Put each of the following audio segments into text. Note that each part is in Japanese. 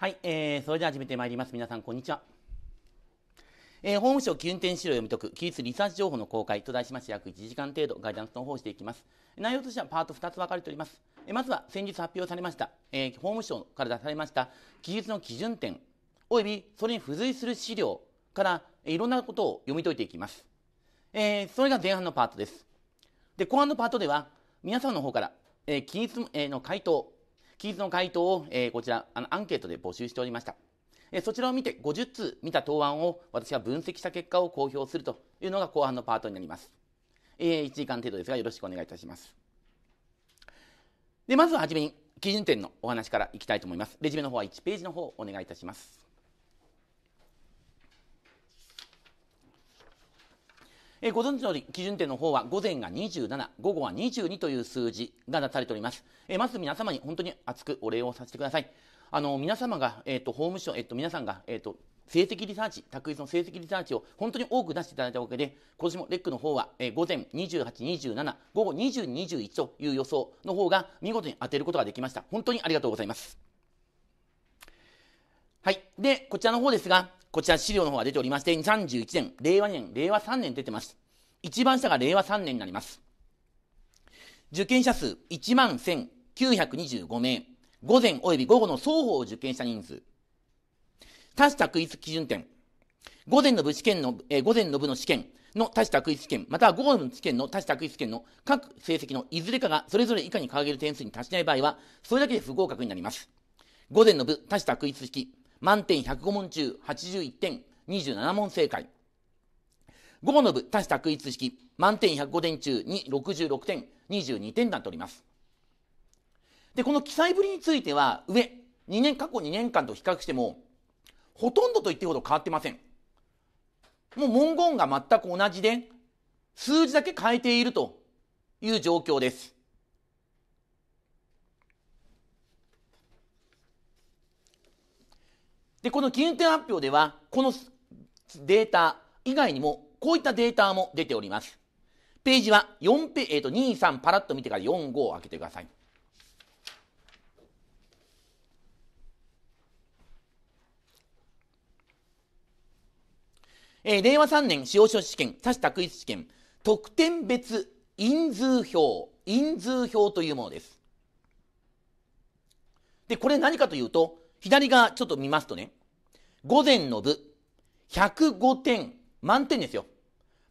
はい、えー、それでは始めてまいります。皆さん、こんにちは。えー、法務省基準点資料を読み解く、記述リサーチ情報の公開と題しまして、約1時間程度、ガイダンスの方をしていきます。内容としてはパート2つ分かれております。えー、まずは、先日発表されました、えー、法務省から出されました、記述の基準点、およびそれに付随する資料から、えー、いろんなことを読み解いていきます。えー、それが前半のパートです。で、後半のパートでは、皆さんの方から、えー、記述の回答、期日の回答を、えー、こちら、あの、アンケートで募集しておりました。えー、そちらを見て、50通見た答案を私は分析した結果を公表するというのが後半のパートになります。えー、1時間程度ですが、よろしくお願いいたします。で、まずはじめに、基準点のお話からいきたいと思います。レジュメの方は1ページの方、お願いいたします。えご存知の通り、基準点の方は午前が27、午後は22という数字が出されております。えまず皆様に本当に厚くお礼をさせてください。あの、皆様が、えっ、ー、と、法務省、えっ、ー、と、皆さんが、えっ、ー、と、成績リサーチ、卓一の成績リサーチを本当に多く出していただいたわけで、今年もレックの方は、えー、午前28、27、午後20、21という予想の方が見事に当てることができました。本当にありがとうございます。はい。で、こちらの方ですが、こちら資料の方が出ておりまして、31年、令和2年、令和3年出てます。一番下が令和3年になります。受験者数1万1925名。午前及び午後の双方を受験した人数。足した一基準点。午前の部試験の、えー、午前の部の試験の足した一試験、または午後の試験の足した一試験の各成績のいずれかがそれぞれ以下に掲げる点数に達しない場合は、それだけで不合格になります。午前の部、足した一式、満点105問中81点、27問正解。午後の部、多種択一式、満点105点中に66点、22点になっております。で、この記載ぶりについては、上、2年、過去2年間と比較しても、ほとんどと言ってほど変わってません。もう文言が全く同じで、数字だけ変えているという状況です。でこの議運点発表ではこのデータ以外にもこういったデータも出ておりますページは4ペ、えーと、23パラッと見てから45を開けてくださいえー、令和3年司法書士試験、他市択一試験、特典別因数表、因数表というものです。で、これ何かというと、左側ちょっと見ますとね、午前の部、105点、満点ですよ。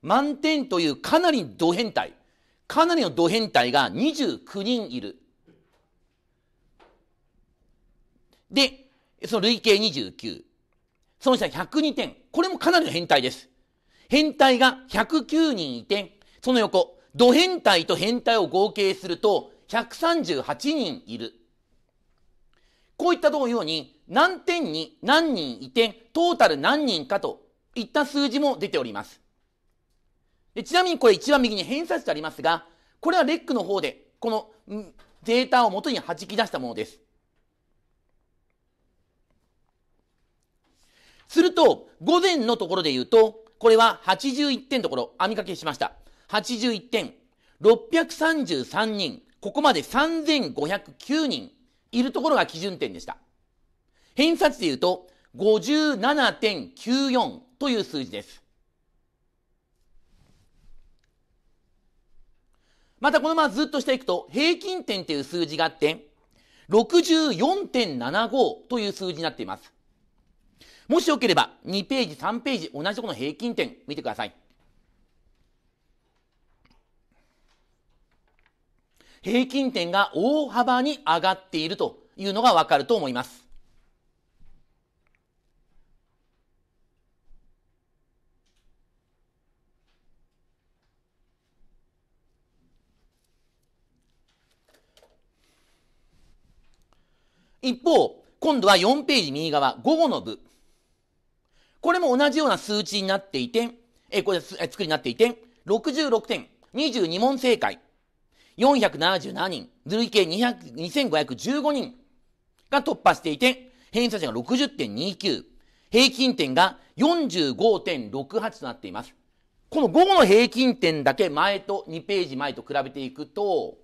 満点というかなりド変態。かなりのド変態が29人いる。で、その累計29。その下102点。これもかなりの変態です。変態が109人いて、その横、ド変態と変態を合計すると138人いる。こういったとこように、何点に何人いて、トータル何人かといった数字も出ております。でちなみにこれ一番右に偏差値とありますが、これはレックの方で、このデータを元に弾き出したものです。すると、午前のところで言うと、これは81点ところ、網掛けしました。81点、633人、ここまで3509人いるところが基準点でした。偏差値で言うと57.94という数字です。またこのままずっとしていくと平均点という数字があって64.75という数字になっています。もしよければ2ページ3ページ同じとこの平均点見てください。平均点が大幅に上がっているというのがわかると思います。一方、今度は4ページ右側、午後の部。これも同じような数値になっていて、え、これ、作りになっていて、66点、22問正解、477人、累計2515人が突破していて、偏差値が60.29、平均点が45.68となっています。この午後の平均点だけ前と2ページ前と比べていくと、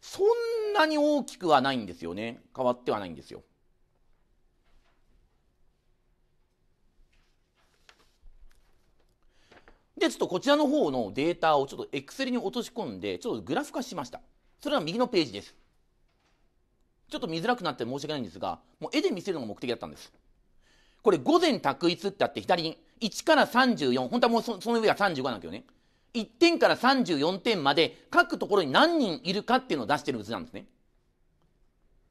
そんなに大きくはないんですよね変わってはないんですよで、ちょっとこちらの方のデータをちょっとエクセルに落とし込んで、ちょっとグラフ化しました。それは右のページです。ちょっと見づらくなって申し訳ないんですが、もう絵で見せるのが目的だったんです。これ、午前択一ってあって左に、1から34、本当はもうその上が35なんだけどね。1点から34点まで各ところに何人いるかっていうのを出してる図なんですね。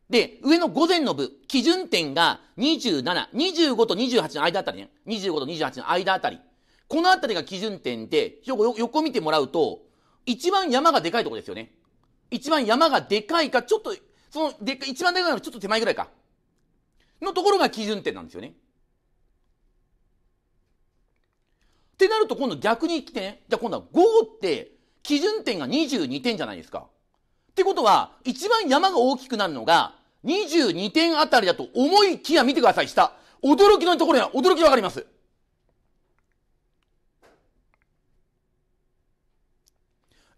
で、上の午前の部、基準点が27、25と28の間あたりね。25と28の間あたり。このあたりが基準点で、横見てもらうと、一番山がでかいとこですよね。一番山がでかいか、ちょっと、そので、一番でかいのちょっと手前ぐらいか。のところが基準点なんですよね。ってなると今度逆に来てね、じゃあ今度は5って基準点が22点じゃないですか。ってことは、一番山が大きくなるのが22点あたりだと思いきや見てください、下。驚きのところや、驚きわかります。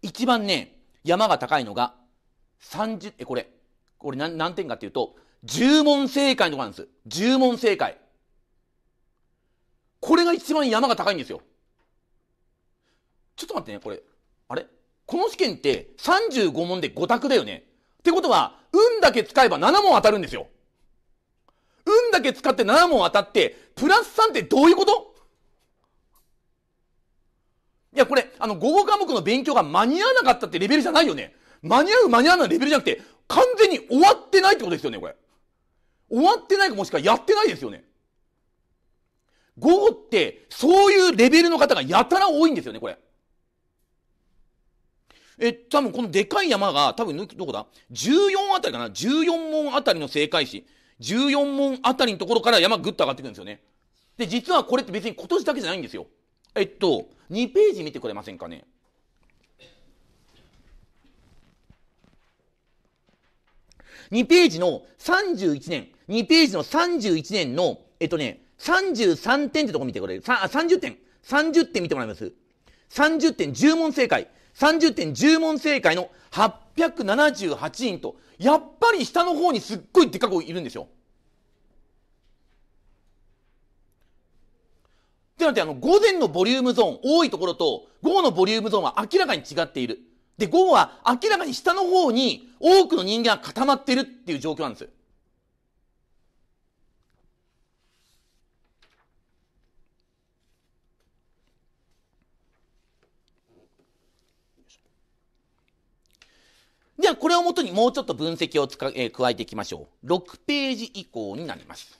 一番ね、山が高いのが30、え、これ、これ何何点かっていうと、10問正解のところなんです。10問正解。これが一番山が高いんですよ。ちょっと待ってね、これ。あれこの試験って35問で5択だよね。ってことは、運だけ使えば7問当たるんですよ。運だけ使って7問当たって、プラス3ってどういうこといや、これ、あの、午後科目の勉強が間に合わなかったってレベルじゃないよね。間に合う間に合わないレベルじゃなくて、完全に終わってないってことですよね、これ。終わってないかもしくはやってないですよね。午後って、そういうレベルの方がやたら多いんですよね、これ。え、多分このでかい山が、多分どこだ ?14 あたりかな ?14 問あたりの正解詞。14問あたりのところから山ぐっと上がってくるんですよね。で、実はこれって別に今年だけじゃないんですよ。えっと、2ページ見てくれませんかね。2ページの31年、2ページの31年の、えっとね、33点ってとこ見てくれる。30点。30点見てもらいます。30点、10問正解。30.10問正解の878人と、やっぱり下の方にすっごいでかくいるんですよ。ってなって、あの、午前のボリュームゾーン、多いところと、午後のボリュームゾーンは明らかに違っている。で、午後は明らかに下の方に多くの人間が固まってるっていう状況なんです。では、これをもとにもうちょっと分析をつえー、加えていきましょう。6ページ以降になります。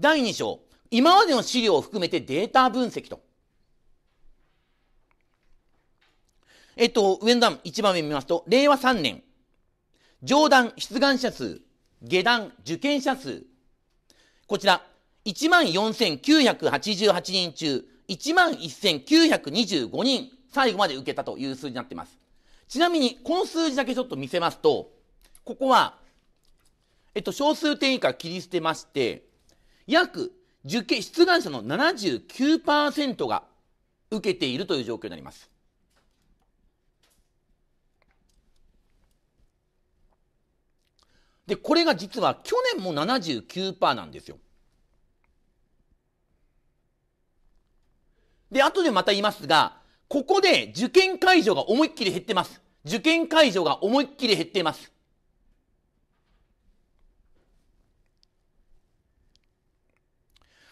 第2章、今までの資料を含めてデータ分析と。えっと、上の段、1番目見ますと、令和3年、上段、出願者数、下段、受験者数。こちら、14,988人中、11,925人、最後まで受けたという数字になっています。ちなみに、この数字だけちょっと見せますと、ここは、えっと、小数点以下切り捨てまして、約受験、出願者の79%が受けているという状況になります。で、これが実は去年も79%なんですよ。で、後でまた言いますが、ここで受験会場が思いっきり減ってます。受験会場が思いっきり減っています。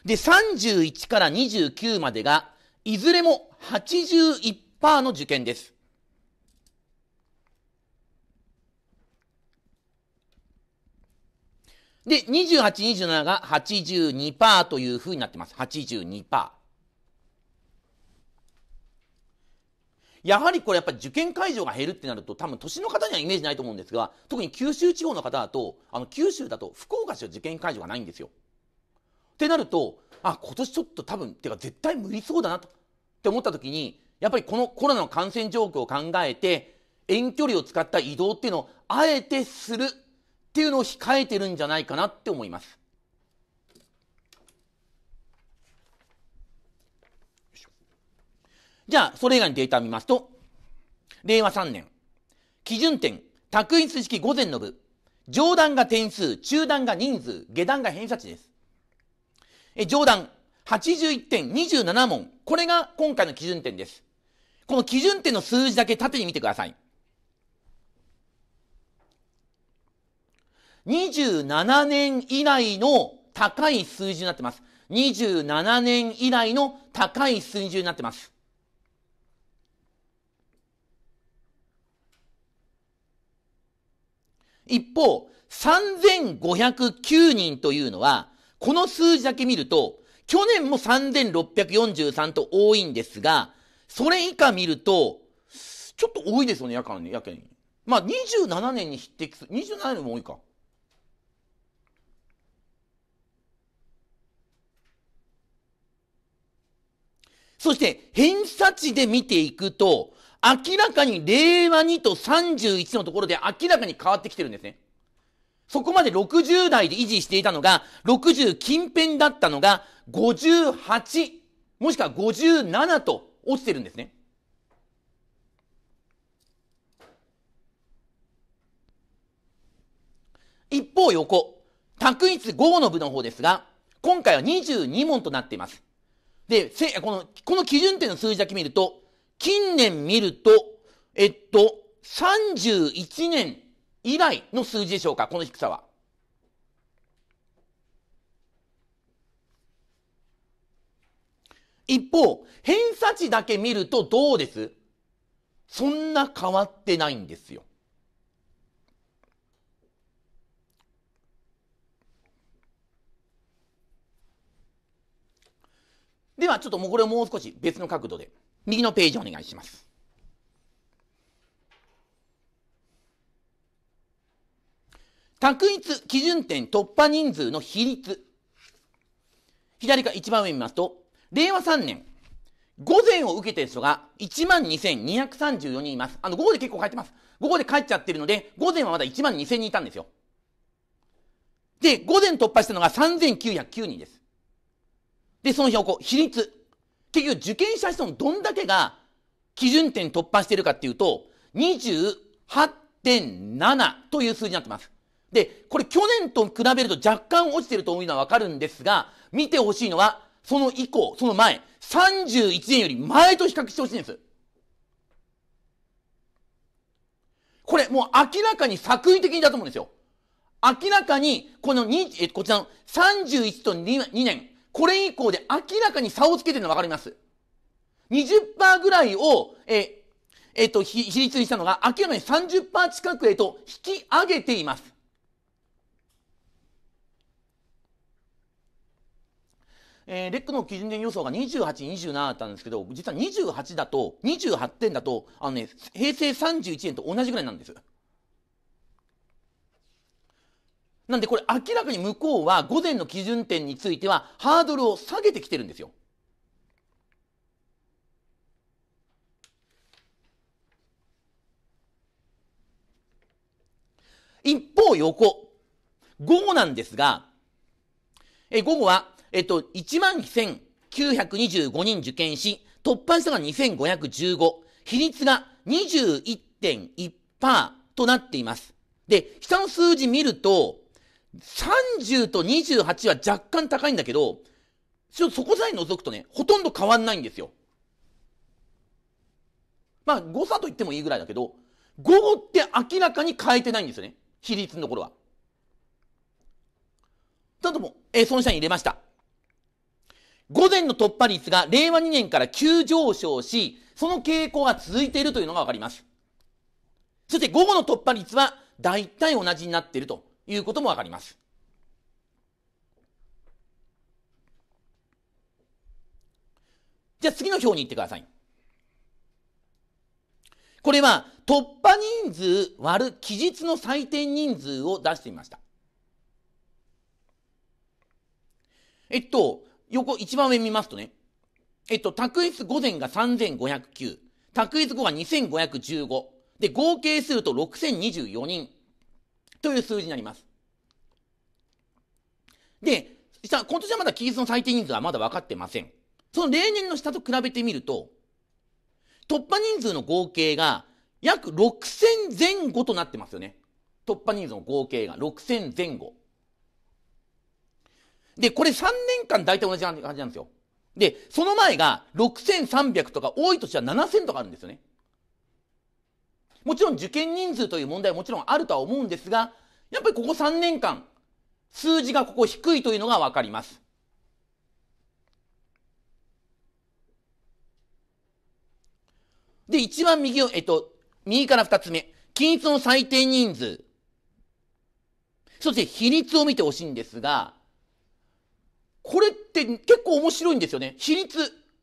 で、31から29までが、いずれも81%の受験です。で、28、27が82%というふうになってます。82%。やはりこれやっぱり受験会場が減るってなると多分都の方にはイメージないと思うんですが特に九州地方の方だとあの九州だと福岡市は受験会場がないんですよ。ってなるとあ今年ちょっと多分っていうか絶対無理そうだなとって思った時にやっぱりこのコロナの感染状況を考えて遠距離を使った移動っていうのをあえてするっていうのを控えてるんじゃないかなって思います。じゃあ、それ以外のデータを見ますと、令和3年、基準点、択一式午前の部、上段が点数、中段が人数、下段が偏差値です。え上段、81.27問。これが今回の基準点です。この基準点の数字だけ縦に見てください。27年以来の高い数字になってます。27年以来の高い数字になってます。一方、3509人というのは、この数字だけ見ると、去年も3643と多いんですが、それ以下見ると、ちょっと多いですよね、やかに、ね、やけに。まあ、27年に匹敵する。27年も多いか。そして、偏差値で見ていくと、明らかに令和2と31のところで明らかに変わってきてるんですね。そこまで60代で維持していたのが、60近辺だったのが、58、もしくは57と落ちてるんですね。一方横、択一5の部の方ですが、今回は22問となっています。で、この、この基準点の数字だけ見ると、近年見ると、えっと、31年以来の数字でしょうか、この低さは。一方、偏差値だけ見るとどうですそんな変わってないんですよ。ではちょっともうこれをもう少し別の角度で。右のページお願いします。択一基準点突破人数の比率。左から一番上見ますと、令和3年、午前を受けている人が12,234人います。あの、午後で結構帰ってます。午後で帰っちゃってるので、午前はまだ12,000人いたんですよ。で、午前突破したのが3,909人です。で、その標高、比率。結局受験者数のどんだけが基準点突破してるかっていうと、28.7という数字になってます。で、これ去年と比べると若干落ちてるというのはわかるんですが、見てほしいのは、その以降、その前、31年より前と比較してほしいんです。これもう明らかに作為的だと思うんですよ。明らかに、この2、え、こちらの31と2年、これ以降で明らかに差をつけてるのわかります。20%ぐらいを、ええっと、比率にしたのが、明らかに30%近くへと引き上げています。えー、レックの基準点予想が28、27だったんですけど、実は28だと、28点だと、あのね、平成31年と同じぐらいなんです。なんでこれ明らかに向こうは午前の基準点についてはハードルを下げてきてるんですよ。一方横、午後なんですが、え午後は、えっと、11,925人受験し、突破したが2515、比率が21.1%となっています。で、下の数字見ると、30と28は若干高いんだけど、ちょっとそこさえ除くとね、ほとんど変わんないんですよ。まあ、誤差と言ってもいいぐらいだけど、午後って明らかに変えてないんですよね。比率のところは。何度も、え損その下に入れました。午前の突破率が令和2年から急上昇し、その傾向が続いているというのがわかります。そして午後の突破率は大体同じになっていると。いうこともわかります。じゃあ次の表に行ってください。これは突破人数割る期日の採点人数を出してみました。えっと、横一番上見ますとね、えっと、卓越午前が3509、卓越後が2515、で、合計すると6024人という数字になります。で、今年はまだ期日の最低人数はまだ分かってません。その例年の下と比べてみると、突破人数の合計が約6000前後となってますよね。突破人数の合計が6000前後。で、これ3年間大体同じ感じなんですよ。で、その前が6300とか多い年は7000とかあるんですよね。もちろん受験人数という問題はもちろんあるとは思うんですが、やっぱりここ3年間、数字がここ低いというのがわかります。で、一番右を、えっと、右から二つ目。均一の最低人数。そして比率を見てほしいんですが、これって結構面白いんですよね。比率、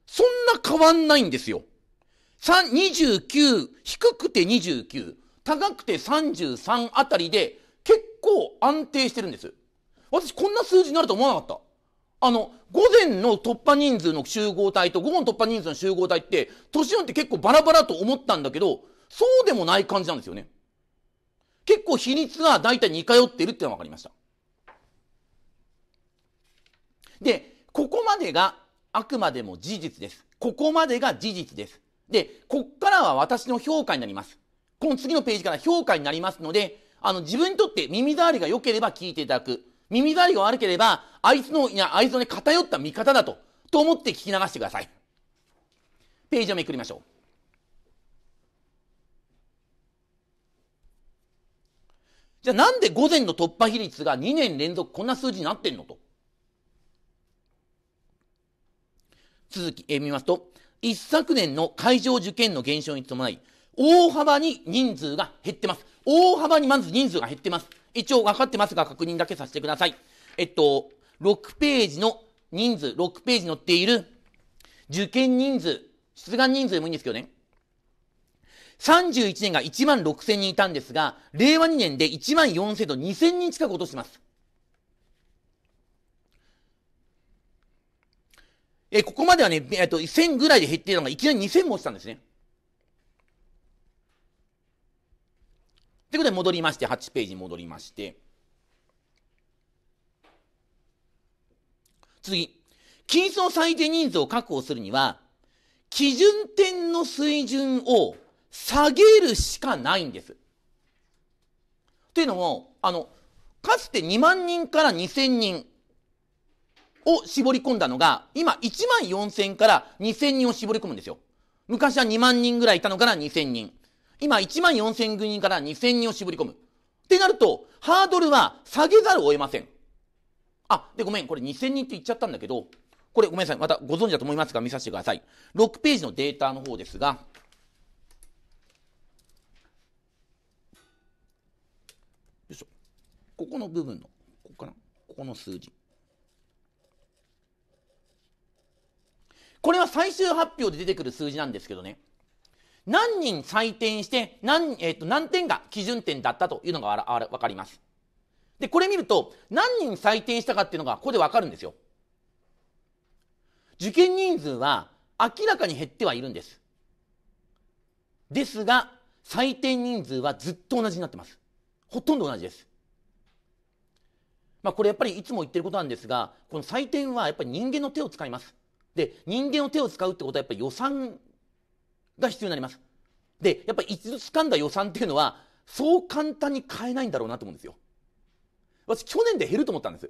そんな変わんないんですよ。29、低くて29、高くて33あたりで結構安定してるんです。私こんな数字になると思わなかった。あの、午前の突破人数の集合体と午後の突破人数の集合体って、年寄って結構バラバラと思ったんだけど、そうでもない感じなんですよね。結構比率が大体似通ってるってのが分かりました。で、ここまでがあくまでも事実です。ここまでが事実です。で、こっからは私の評価になります。この次のページから評価になりますので、あの、自分にとって耳障りが良ければ聞いていただく。耳障りが悪ければ、あいつの、いや、あいつのね、偏った見方だと、と思って聞き流してください。ページをめくりましょう。じゃあなんで午前の突破比率が2年連続こんな数字になってんのと。続き、えー、見ますと、一昨年の会場受験の減少に伴い、大幅に人数が減ってます。大幅にまず人数が減ってます。一応分かってますが確認だけさせてください。えっと、6ページの人数、6ページ載っている受験人数、出願人数でもいいんですけどね。31年が1万6000人いたんですが、令和2年で1万4000と2000人近く落としてます。えー、ここまではね、えっと、1000ぐらいで減っているのが、いきなり2000も落ちたんですね。ということで、戻りまして、8ページに戻りまして。次。金層の最低人数を確保するには、基準点の水準を下げるしかないんです。というのも、あの、かつて2万人から2000人、を絞り込んだのが、今1万4000から2000人を絞り込むんですよ。昔は2万人ぐらいいたのから2000人。今1万4000人から2000人を絞り込む。ってなると、ハードルは下げざるを得ません。あ、で、ごめん、これ2000人って言っちゃったんだけど、これごめんなさい、またご存知だと思いますが見させてください。6ページのデータの方ですが、よいしょ。ここの部分の、ここかなここの数字。これは最終発表で出てくる数字なんですけどね。何人採点して何,、えー、と何点が基準点だったというのがわかります。で、これ見ると何人採点したかっていうのがここでわかるんですよ。受験人数は明らかに減ってはいるんです。ですが、採点人数はずっと同じになってます。ほとんど同じです。まあこれやっぱりいつも言ってることなんですが、この採点はやっぱり人間の手を使います。で、人間の手を使うってことはやっぱり予算が必要になります。で、やっぱり一度掴んだ予算っていうのは、そう簡単に買えないんだろうなと思うんですよ。私、去年で減ると思ったんです。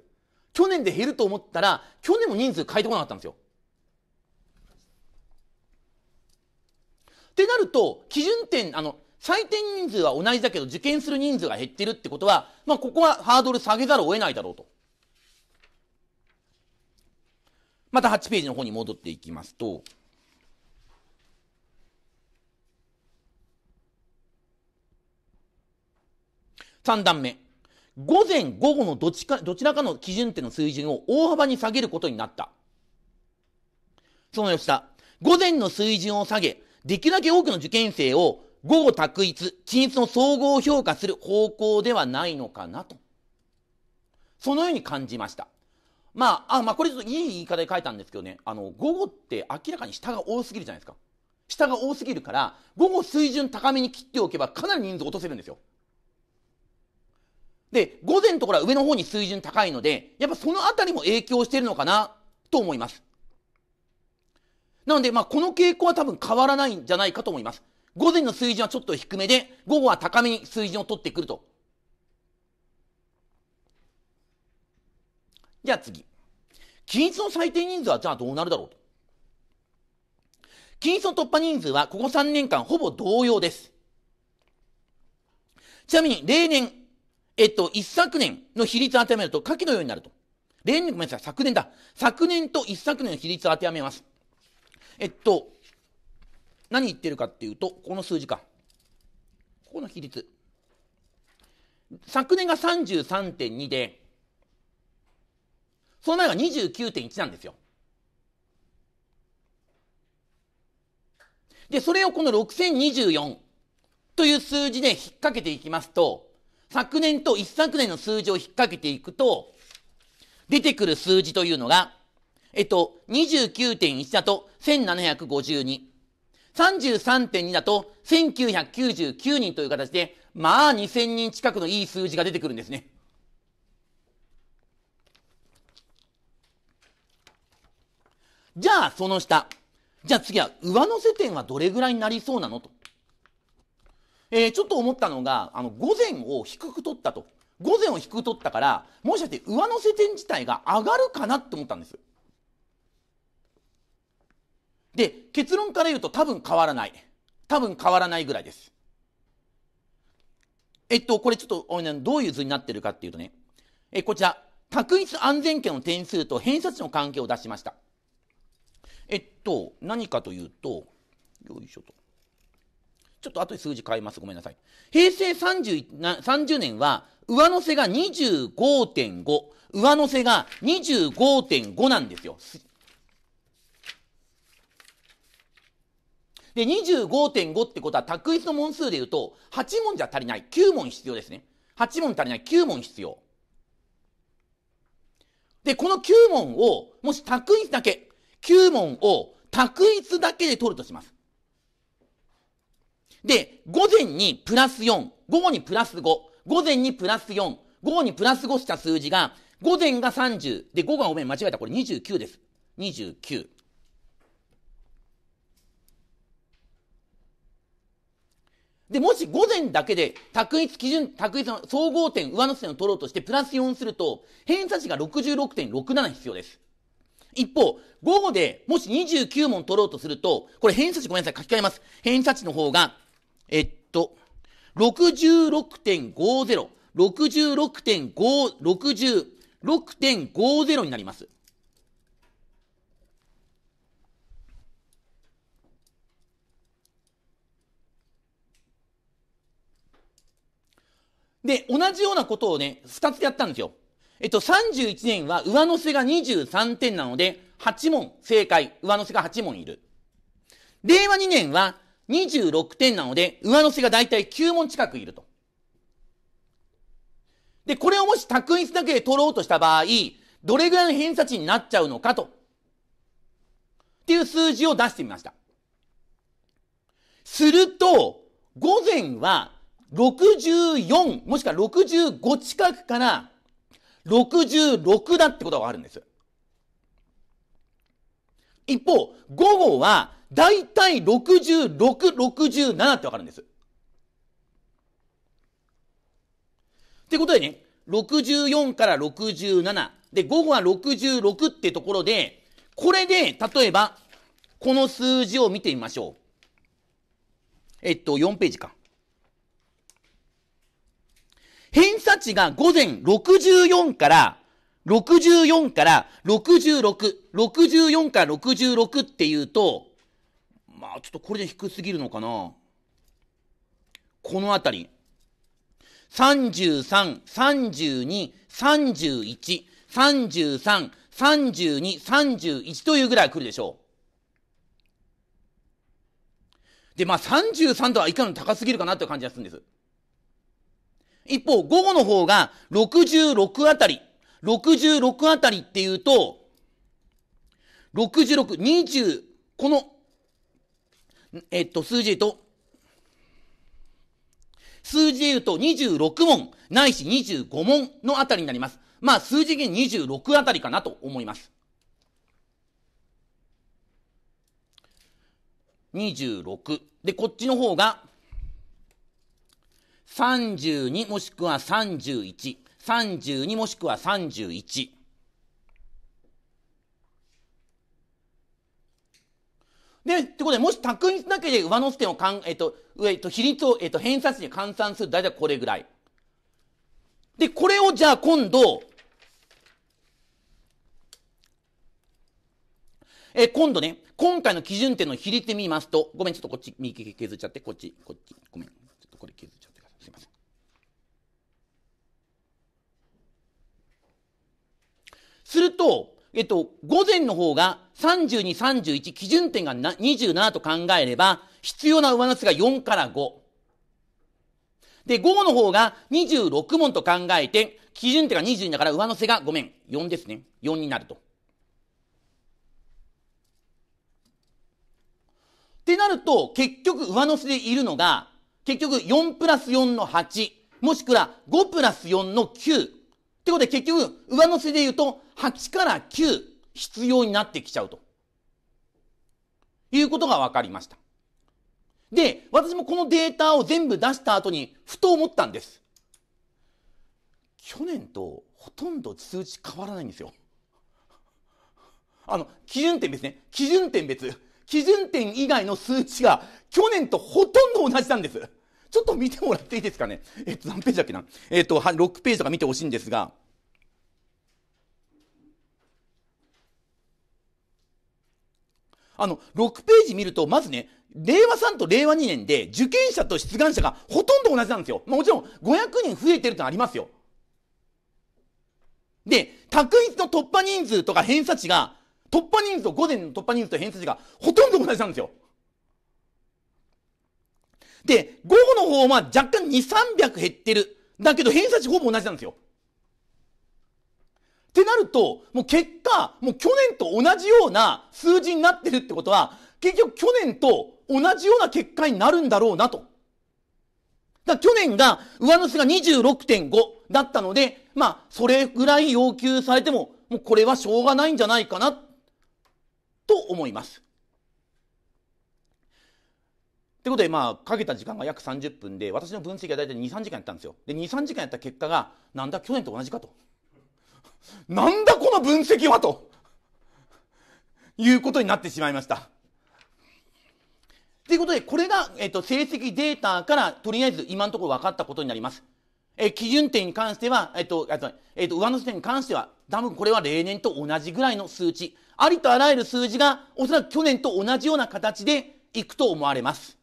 去年で減ると思ったら、去年も人数変えてこなかったんですよ。ってなると、基準点、あの、採点人数は同じだけど、受験する人数が減ってるってことは、まあ、ここはハードル下げざるを得ないだろうと。また8ページの方に戻っていきますと、3段目。午前午後のどちか、どちらかの基準点の水準を大幅に下げることになった。その吉田。午前の水準を下げ、できるだけ多くの受験生を午後択一、鎮一の総合評価する方向ではないのかなと。そのように感じました。まあ、あまあ、これちょっといい言い方で書いたんですけどね、あの、午後って明らかに下が多すぎるじゃないですか。下が多すぎるから、午後水準高めに切っておけばかなり人数落とせるんですよ。で、午前のところは上の方に水準高いので、やっぱそのあたりも影響してるのかなと思います。なので、まあ、この傾向は多分変わらないんじゃないかと思います。午前の水準はちょっと低めで、午後は高めに水準を取ってくるとじゃあ次。均一の最低人数はじゃあどうなるだろうと。均一の突破人数はここ3年間ほぼ同様です。ちなみに、例年、えっと、一昨年の比率を当てはめると下記のようになると。例年、ごめんなさい、昨年だ。昨年と一昨年の比率を当てはめます。えっと、何言ってるかっていうと、この数字か。ここの比率。昨年が33.2で、その前が29.1なんですよ。で、それをこの6024という数字で引っ掛けていきますと、昨年と一昨年の数字を引っ掛けていくと、出てくる数字というのが、えっと、29.1だと1752、33.2だと1999人という形で、まあ2000人近くのいい数字が出てくるんですね。じゃあ、その下。じゃあ次は、上乗せ点はどれぐらいになりそうなのと。えー、ちょっと思ったのが、あの、午前を低く取ったと。午前を低く取ったから、もしかして上乗せ点自体が上がるかなって思ったんです。で、結論から言うと多分変わらない。多分変わらないぐらいです。えっと、これちょっと、どういう図になってるかっていうとね、え、こちら、卓一安全圏の点数と偏差値の関係を出しました。えっと、何かというと、よいしょと。ちょっと後で数字変えます。ごめんなさい。平成 30, 年は、上乗せが25.5。上乗せが25.5なんですよ。で、25.5ってことは、択一の問数で言うと、8問じゃ足りない。9問必要ですね。8問足りない。9問必要。で、この9問を、もし択一だけ、9問を択一だけで取るとします。で、午前にプラス4、午後にプラス5、午前にプラス4、午後にプラス5した数字が、午前が30、で、午後がごめん、間違えた。これ29です。29。で、もし午前だけで、択一基準、択一の総合点、上乗せ点を取ろうとして、プラス4すると、偏差値が66.67必要です。一方、午後でもし29問取ろうとすると、これ偏差値ごめんなさい、書き換えます。偏差値の方が、えっと、66.50、66.5、6 6.50になります。で、同じようなことをね、2つやったんですよ。えっと、31年は上乗せが23点なので、8問正解。上乗せが8問いる。令和2年は26点なので、上乗せがだいたい9問近くいると。で、これをもし卓一だけで取ろうとした場合、どれぐらいの偏差値になっちゃうのかと。っていう数字を出してみました。すると、午前は64、もしくは65近くから66だってことがあるんです。一方、午後はだいたい66、67ってわかるんです。ってことでね、64から67。で、午後は66ってところで、これで、例えば、この数字を見てみましょう。えっと、4ページか。偏差値が午前64から、64から66、64から66っていうと、まあちょっとこれで低すぎるのかな。このあたり。33、32、31、33、32、31というぐらい来るでしょう。で、まあ33度はいかに高すぎるかなという感じがするんです。一方、午後の方が66あたり、66あたりっていうと、66、20、この、えっと、数字言うと、数字で言うと26問、ないし25問のあたりになります。まあ、数字で26あたりかなと思います。26。で、こっちの方が、32もしくは31。32もしくは31。で、ってことで、もし択越だけで上乗せ点をかん、えっ、と、えっ、と、比率を、えっ、と、偏差値に換算する大体これぐらい。で、これをじゃあ今度、え今度ね、今回の基準点の比率見ますと、ごめん、ちょっとこっち、右削っちゃって、こっち、こっち、ごめん、ちょっとこれ削っちゃって。すいません。すると、えっと、午前の方が32、31、基準点が27と考えれば、必要な上乗せが4から5。で、午後の方が26問と考えて、基準点が22だから上乗せがごめん、4ですね。4になると。ってなると、結局上乗せでいるのが、結局4プラス4の8、もしくは5プラス4の9。ってことで結局、上乗せで言うと、8から9必要になってきちゃうと。いうことが分かりました。で、私もこのデータを全部出した後に、ふと思ったんです。去年とほとんど数値変わらないんですよ。あの、基準点別ね。基準点別。基準点以外の数値が去年とほとんど同じなんです。ちょっと見てもらっていいですかね。えっと、何ページだっけな。えっと、6ページとか見てほしいんですが、あの、6ページ見ると、まずね、令和3と令和2年で受験者と出願者がほとんど同じなんですよ。もちろん500人増えてるのありますよ。で、択一の突破人数とか偏差値が突破人数と午前の突破人数と偏差値がほとんど同じなんですよ。で、午後の方は若干2、300減ってる。だけど偏差値ほぼ同じなんですよ。ってなると、もう結果、もう去年と同じような数字になってるってことは、結局去年と同じような結果になるんだろうなと。だ去年が上乗せが26.5だったので、まあ、それぐらい要求されても、もうこれはしょうがないんじゃないかなと思います。ということで、まあ、かけた時間が約30分で、私の分析は大体2、3時間やったんですよ。で、2、3時間やった結果が、なんだ、去年と同じかと。なんだ、この分析はと。いうことになってしまいました。ということで、これが、えっと、成績データから、とりあえず今のところ分かったことになります。え、基準点に関しては、えっと、えっと、上乗せ点に関しては、多分これは例年と同じぐらいの数値。ありとあらゆる数字がおそらく去年と同じような形でいくと思われます。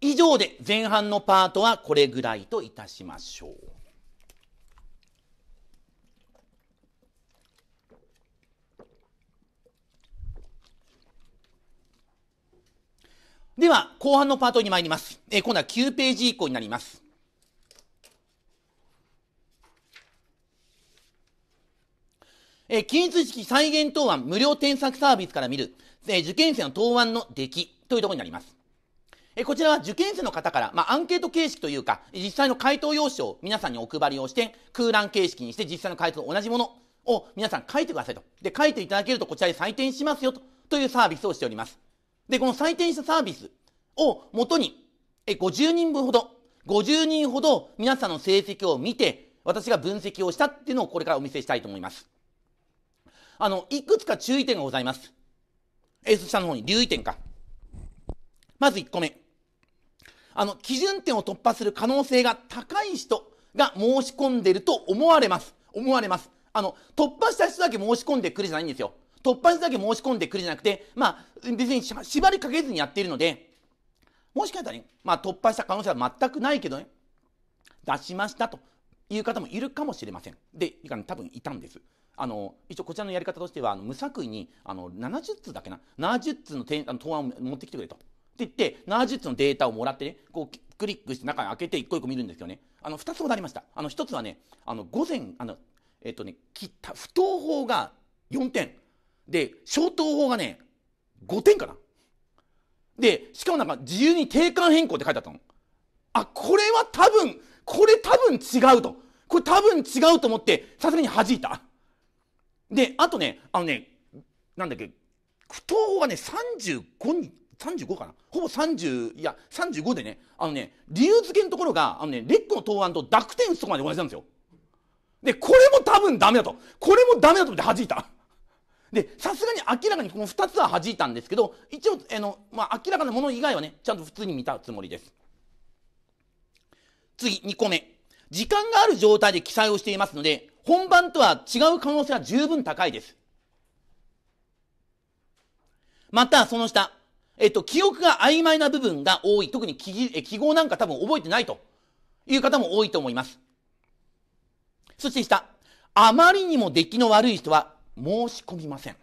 以上で前半のパートはこれぐらいといたしましょう。では、後半のパートに参ります。えー、今度は9ページ以降になります。えー、式再現答案無料添削サービスから見る、えー、受験生の答案の出来というところになります。えー、こちらは受験生の方から、まあ、アンケート形式というか、実際の回答用紙を皆さんにお配りをして、空欄形式にして実際の回答と同じものを皆さん書いてくださいと。で、書いていただけるとこちらで採点しますよとというサービスをしております。で、この採点したサービスを元に、え50人分ほど、50人ほど皆さんの成績を見て、私が分析をしたっていうのをこれからお見せしたいと思います。あの、いくつか注意点がございます。S 下の方に留意点か。まず1個目。あの、基準点を突破する可能性が高い人が申し込んでると思われます。思われます。あの、突破した人だけ申し込んでくるじゃないんですよ。突破しただけ申し込んでくるじゃなくて、まあ、別に縛りかけずにやっているので、もしかしたらね、まあ、突破した可能性は全くないけどね、出しましたという方もいるかもしれません。で、多分いたんです。あの一応こちらのやり方としてはあの無作為にあの70通だけな70通のあの答案を持ってきてくれと。って言って70通のデータをもらってねこうクリックして中に開けて一個一個見るんですけどねあの2つほどありましたあの1つはねあの午前あのえっとね不当法が4点で消灯法がね5点かなでしかもなんか自由に定款変更って書いてあったのあこれは多分これ多分違うとこれ多分違うと思ってさすがに弾いたで、あとね、あのね、なんだっけ、不当はね、35に、35かなほぼ30、いや、35でね、あのね、理由付けのところが、あのね、レックの答案と濁点打つとこまで同じなんですよ。で、これも多分ダメだと。これもダメだと思って弾いた。で、さすがに明らかにこの2つは弾いたんですけど、一応、あの、まあ、明らかなもの以外はね、ちゃんと普通に見たつもりです。次、2個目。時間がある状態で記載をしていますので、本番とは違う可能性は十分高いです。また、その下。えっと、記憶が曖昧な部分が多い。特に記記号なんか多分覚えてないという方も多いと思います。そして下。あまりにも出来の悪い人は申し込みません。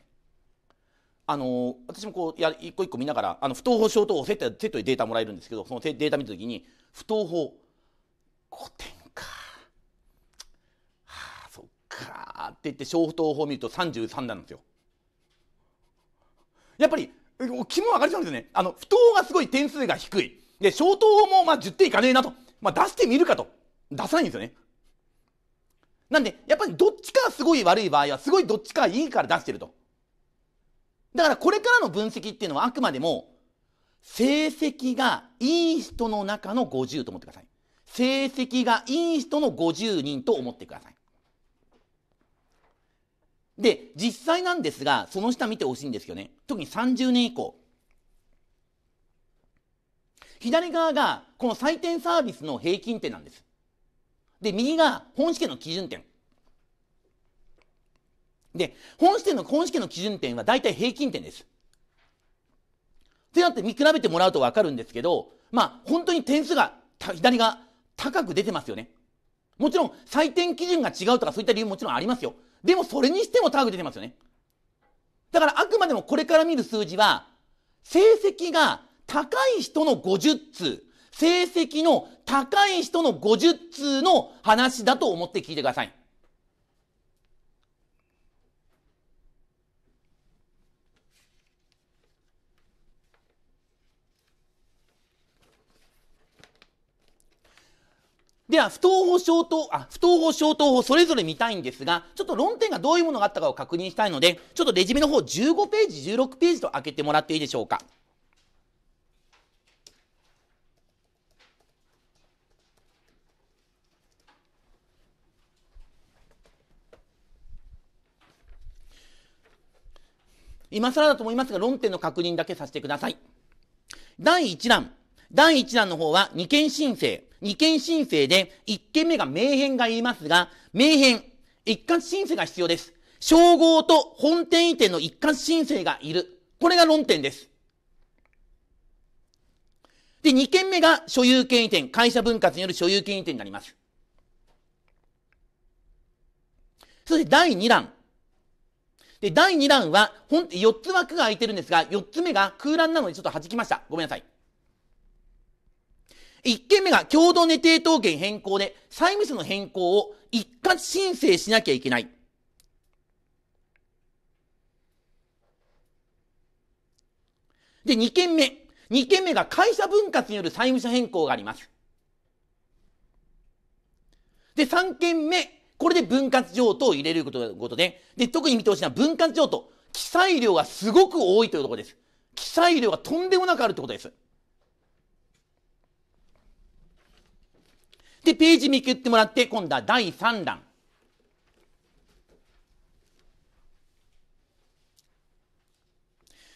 あの私もこうや一個一個見ながらあの不当法症等セットセットでデータもらえるんですけどそのデータ見た時に不当法古て。かーって言って消灯法を見ると33なんですよやっぱり気も上がりそうですねあの不当がすごい点数が低いで消灯法もまあ10点いかねえなと、まあ、出してみるかと出さないんですよねなんでやっぱりどっちかすごい悪い場合はすごいどっちかいいから出してるとだからこれからの分析っていうのはあくまでも成績がいい人の中の50と思ってください。成績がいい人の50人と思ってください。で、実際なんですが、その下見てほしいんですよね。特に30年以降。左側がこの採点サービスの平均点なんです。で、右が本試験の基準点。で、本試験の、本試験の基準点は大体平均点です。ってなって見比べてもらうとわかるんですけど、まあ、本当に点数が、左が高く出てますよね。もちろん、採点基準が違うとかそういった理由もちろんありますよ。でもそれにしてもタグ出てますよね。だからあくまでもこれから見る数字は、成績が高い人の50通、成績の高い人の50通の話だと思って聞いてください。では、不当法、消灯、あ、不当法、消灯法、それぞれ見たいんですが、ちょっと論点がどういうものがあったかを確認したいので、ちょっとレジュメの方15ページ、16ページと開けてもらっていいでしょうか。今更だと思いますが、論点の確認だけさせてください。第1弾。第1弾の方は、二件申請。二件申請で一件目が名変が言いますが、名変、一括申請が必要です。称号と本店移転の一括申請がいる。これが論点です。で、二件目が所有権移転、会社分割による所有権移転になります。そして第二弾。で、第二弾は、ほん、四つ枠が空いてるんですが、四つ目が空欄なのでちょっと弾きました。ごめんなさい。1件目が共同値定当権変更で、債務者の変更を一括申請しなきゃいけない。で、2件目。2件目が会社分割による債務者変更があります。で、3件目。これで分割譲渡を入れることで、で、特に見てほしいのは分割譲渡。記載量がすごく多いというところです。記載量がとんでもなくあるってことです。で、ページ見くってもらって、今度は第3弾。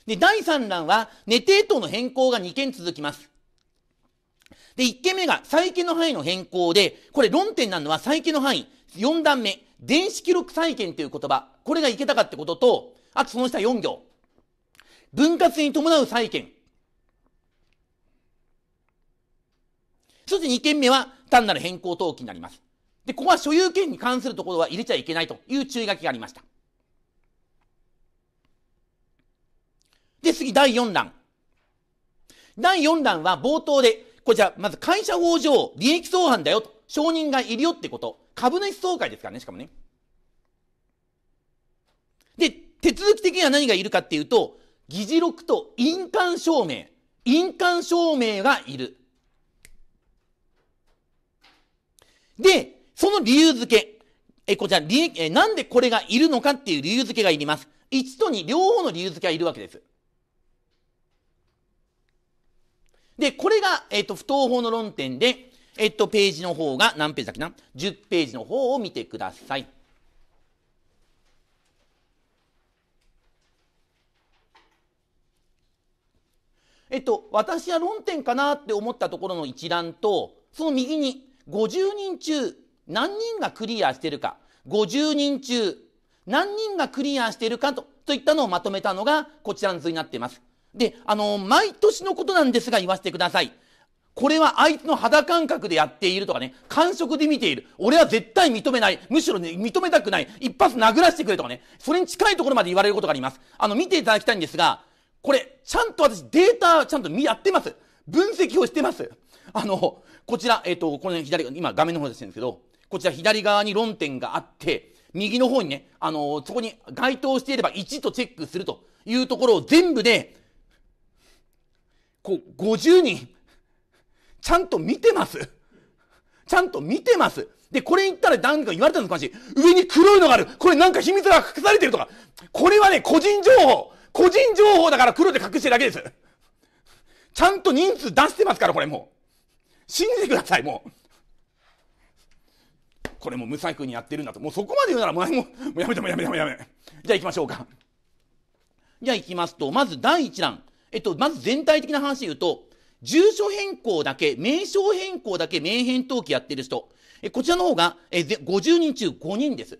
で、第3弾は、寝て等の変更が2件続きます。で、1件目が、再建の範囲の変更で、これ論点なのは再建の範囲。4段目、電子記録再建という言葉。これがいけたかってことと、あとその下4行。分割に伴う債権。そして2件目は、単なる変更登記になります。で、ここは所有権に関するところは入れちゃいけないという注意書きがありました。で、次第4弾。第4弾は冒頭で、こちら、まず会社法上、利益相反だよと、承認がいるよってこと、株主総会ですからね、しかもね。で、手続き的には何がいるかっていうと、議事録と印鑑証明。印鑑証明がいる。で、その理由付け。え、こちら、理、え、なんでこれがいるのかっていう理由付けがいります。1と2、両方の理由付けがいるわけです。で、これが、えっと、不当法の論点で、えっと、ページの方が何ページだっけな ?10 ページの方を見てください。えっと、私は論点かなって思ったところの一覧と、その右に50人中何人がクリアしてるか、50人中何人がクリアしてるかと、といったのをまとめたのがこちらの図になっています。で、あの、毎年のことなんですが言わせてください。これはあいつの肌感覚でやっているとかね、感触で見ている。俺は絶対認めない。むしろね、認めたくない。一発殴らせてくれとかね、それに近いところまで言われることがあります。あの、見ていただきたいんですが、これ、ちゃんと私データちゃんとやってます。分析をしてます。あの、こちら、えっ、ー、と、このね、左、今画面の方ですけど、こちら左側に論点があって、右の方にね、あのー、そこに該当していれば1とチェックするというところを全部で、こう、50人、ちゃんと見てます。ちゃんと見てます。で、これ言ったら何か言われたんですかし、上に黒いのがある。これなんか秘密が隠されてるとか。これはね、個人情報。個人情報だから黒で隠してるだけです。ちゃんと人数出してますから、これもう。信じてください、もう。これも無細工にやってるんだと。もうそこまで言うならもうもうやめてもやめてもやめ。じゃあ行きましょうか。じゃあ行きますと、まず第一弾。えっと、まず全体的な話で言うと、住所変更だけ、名称変更だけ、名変登記やってる人。えこちらの方がえ50人中5人です。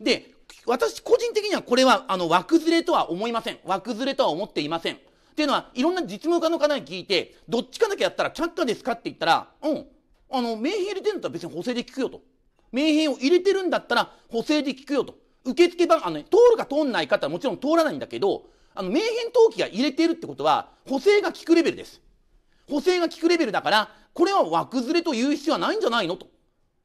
で、私個人的にはこれはあの枠ずれとは思いません。枠ずれとは思っていません。っていうのは、いろんな実務家の方に聞いて、どっちかだけやったら却下ですかって言ったら、うん、あの、名品入れてるんだったら別に補正で聞くよと。名品を入れてるんだったら補正で聞くよと。受付番、あのね、通るか通んないかってもちろん通らないんだけど、あの、名品登記が入れてるってことは、補正が効くレベルです。補正が効くレベルだから、これは枠ずれという必要はないんじゃないのと。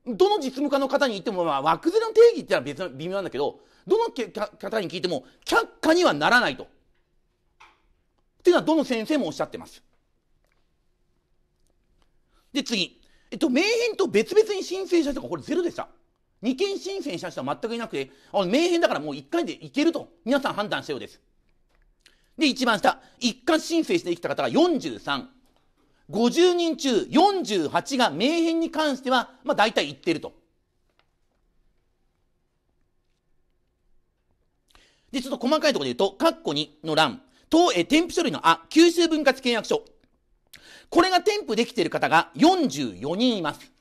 どの実務家の方に言っても、まあ、枠ずれの定義ってのは別に微妙なんだけど、どの方に聞いても、却下にはならないと。っていうのはどの先生もおっしゃってます。で、次。えっと、名変と別々に申請した人がこれゼロでした。二件申請した人は全くいなくて、あの、名変だからもう一回でいけると、皆さん判断したようです。で、一番下。一括申請してきた方が43。50人中48が名変に関しては、まあ大体いってると。で、ちょっと細かいところで言うと、カッコ2の欄。と、え添付書類の、あ、九州分割契約書。これが添付できている方が44人います。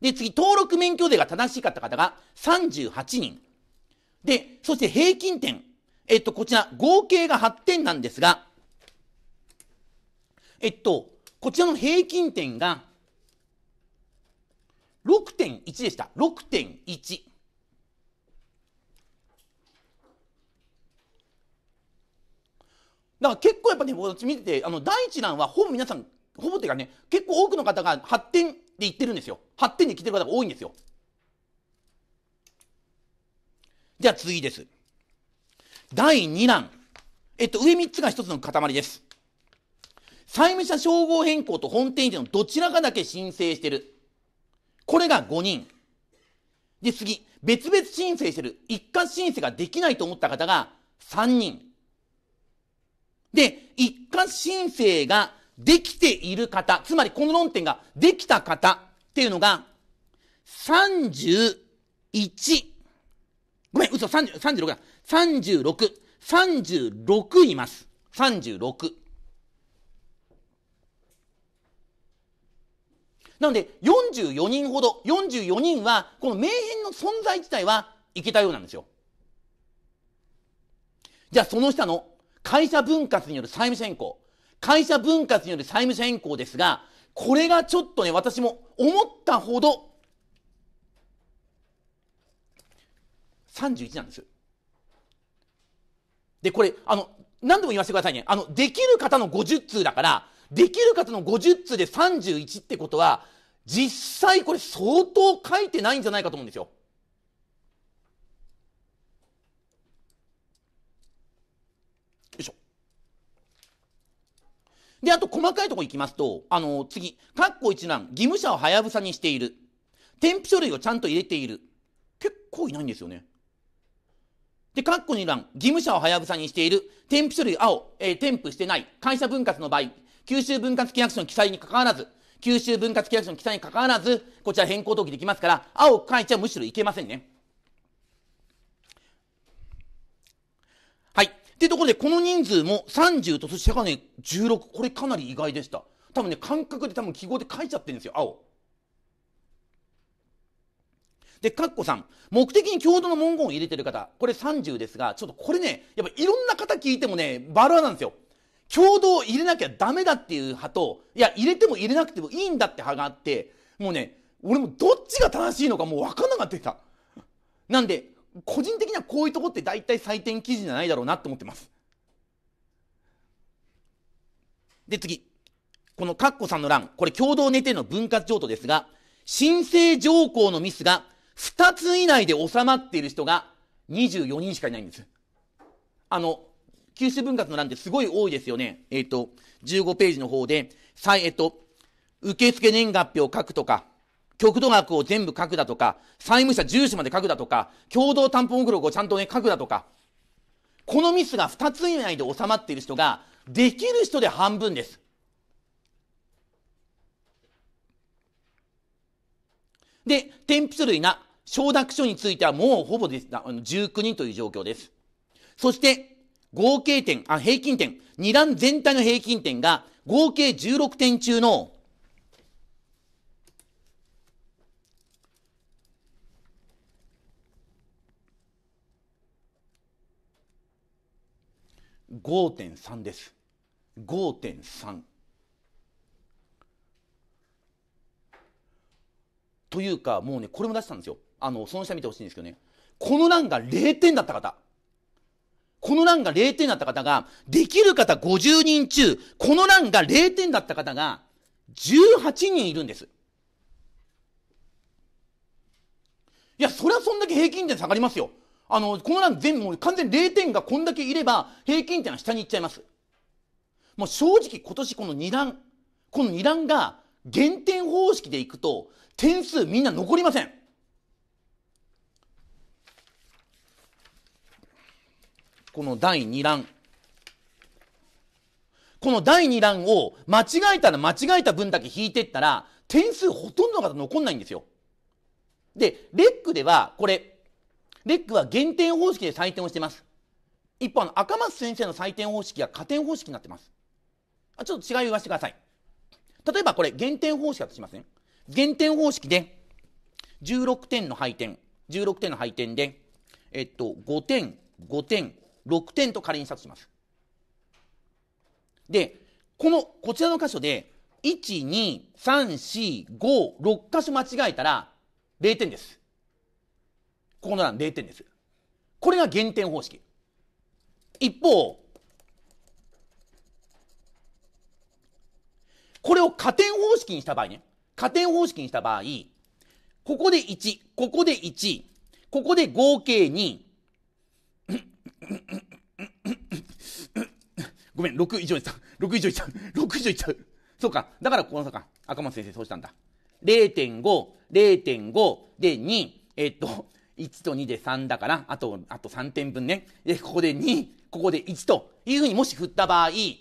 で、次、登録免許税が正しかった方が38人。で、そして平均点。えっと、こちら、合計が8点なんですが、えっと、こちらの平均点が6.1でした。6.1。だから結構やっぱね私見ててあの第一弾はほぼ皆さんほぼっていうかね結構多くの方が発展で言ってるんですよ発展で来てる方が多いんですよじゃあ次です第2弾えっと上3つが1つの塊です債務者称号変更と本店移転のどちらかだけ申請してるこれが5人で次別々申請してる一括申請ができないと思った方が3人で、一家申請ができている方、つまりこの論点ができた方っていうのが、31、ごめん、嘘、36だ。36、36います。36。なので、44人ほど、44人は、この名変の存在自体はいけたようなんですよ。じゃあ、その下の会社分割による債務変更。会社分割による債務変更ですが、これがちょっとね、私も思ったほど、31なんです。で、これ、あの、何度も言わせてくださいね。あの、できる方の50通だから、できる方の50通で31ってことは、実際これ相当書いてないんじゃないかと思うんですよ。で、あと細かいとこ行きますと、あの、次、括弧一覧、義務者をはやぶさにしている。添付書類をちゃんと入れている。結構いないんですよね。で、括弧2欄、義務者をはやぶさにしている。添付書類青、えー、添付してない。会社分割の場合、九州分割規約書の記載に関わらず、九州分割規約書の記載に関わらず、こちら変更登記できますから、青書いちゃむしろいけませんね。っていうところで、この人数も30と、そしてね、16。これかなり意外でした。多分ね、感覚で多分記号で書いちゃってるんですよ、青。で、カッコさん。目的に共同の文言を入れてる方。これ30ですが、ちょっとこれね、やっぱいろんな方聞いてもね、バラなんですよ。共同を入れなきゃダメだっていう派と、いや、入れても入れなくてもいいんだって派があって、もうね、俺もどっちが正しいのかもう分かんなかった。なんで、個人的にはこういうとこって大体採点記事じゃないだろうなと思ってます。で、次。このカッコさんの欄、これ共同寝ての分割譲渡ですが、申請条項のミスが2つ以内で収まっている人が24人しかいないんです。あの、九州分割の欄ってすごい多いですよね。えっ、ー、と、15ページの方で、えっ、ー、と、受付年月日を書くとか、極度額を全部書くだとか、債務者住所まで書くだとか、共同担保目録をちゃんとね、書くだとか、このミスが2つ以内で収まっている人が、できる人で半分です。で、添付類な承諾書についてはもうほぼですあの19人という状況です。そして、合計点、あ、平均点、2段全体の平均点が合計16点中の5.3です5.3というかもうねこれも出したんですよあのその下見てほしいんですけどねこの欄が0点だった方この欄が0点だった方ができる方50人中この欄が0点だった方が18人いるんですいやそりゃそんだけ平均点下がりますよあの、この欄全部もう完全0点がこんだけいれば、平均点は下に行っちゃいます。もう正直今年この2段、この2段が減点方式でいくと、点数みんな残りません。この第2欄。この第2欄を間違えたら間違えた分だけ引いてったら、点数ほとんどの方残んないんですよ。で、レックでは、これ、レックは減点方式で採点をしています。一方、赤松先生の採点方式は加点方式になっています。あちょっと違いを言わせてください。例えばこれ、減点方式だとしません、ね。減点方式で、16点の配点、16点の配点で、えっと、5点、5点、6点と仮にしたとします。で、この、こちらの箇所で、1、2、3、4、5、6箇所間違えたら、0点です。ここの欄0点です。これが減点方式。一方、これを加点方式にした場合ね、加点方式にした場合、ここで1、ここで1、ここで合計2、ごめん、6以上いった。6以上いった。6以上いった。そうか。だからこの差か。赤松先生そうしたんだ。0.5、0.5で2、えっと、1と2で3だから、あと、あと3点分ね。で、ここで2、ここで1というふうにもし振った場合、例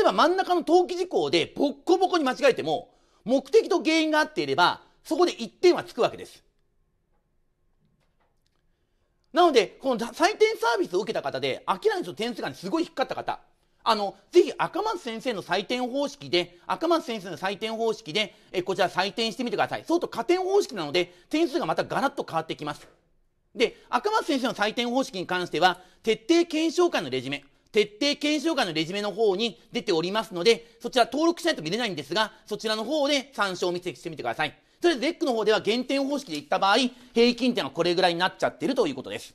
えば真ん中の登記事項でボッコボコに間違えても、目的と原因があっていれば、そこで1点はつくわけです。なので、この採点サービスを受けた方で、明らかに点数が、ね、すごい低かった方、あの、ぜひ赤松先生の採点方式で、赤松先生の採点方式で、えこちら採点してみてください。そうと加点方式なので、点数がまたガラッと変わってきます。で、赤松先生の採点方式に関しては、徹底検証会のレジュメ、徹底検証会のレジュメの方に出ておりますので、そちら登録しないと見れないんですが、そちらの方で参照を見せしてみてください。とりあえず、レックの方では減点方式でいった場合、平均点はこれぐらいになっちゃってるということです。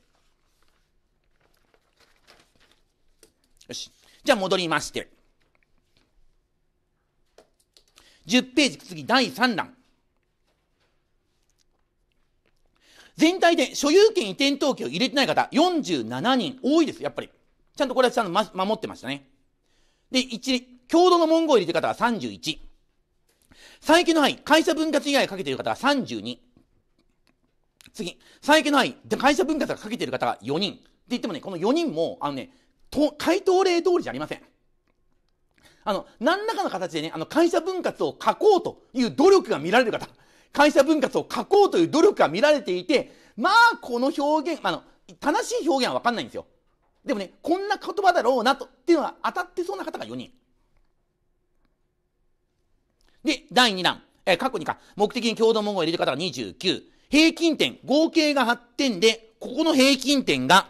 よし。じゃあ戻りまして。10ページ、次、第3弾。全体で所有権移転登記を入れてない方、47人、多いです、やっぱり。ちゃんとこれはちゃんと、ま、守ってましたね。で、1、共同の文言を入れてる方は31。再権の範囲、会社分割以外かけてる方は32。次、再権の範囲、会社分割がかけてる方は4人。って言ってもね、この4人も、あのね、と回答例通りじゃありません。あの、何らかの形でね、あの、会社分割を書こうという努力が見られる方。会社分割を書こうという努力が見られていて、まあ、この表現、あの、正しい表現はわかんないんですよ。でもね、こんな言葉だろうなと、っていうのは当たってそうな方が4人。で、第2弾、え過去にか、目的に共同文言を入れる方が29。平均点、合計が8点で、ここの平均点が、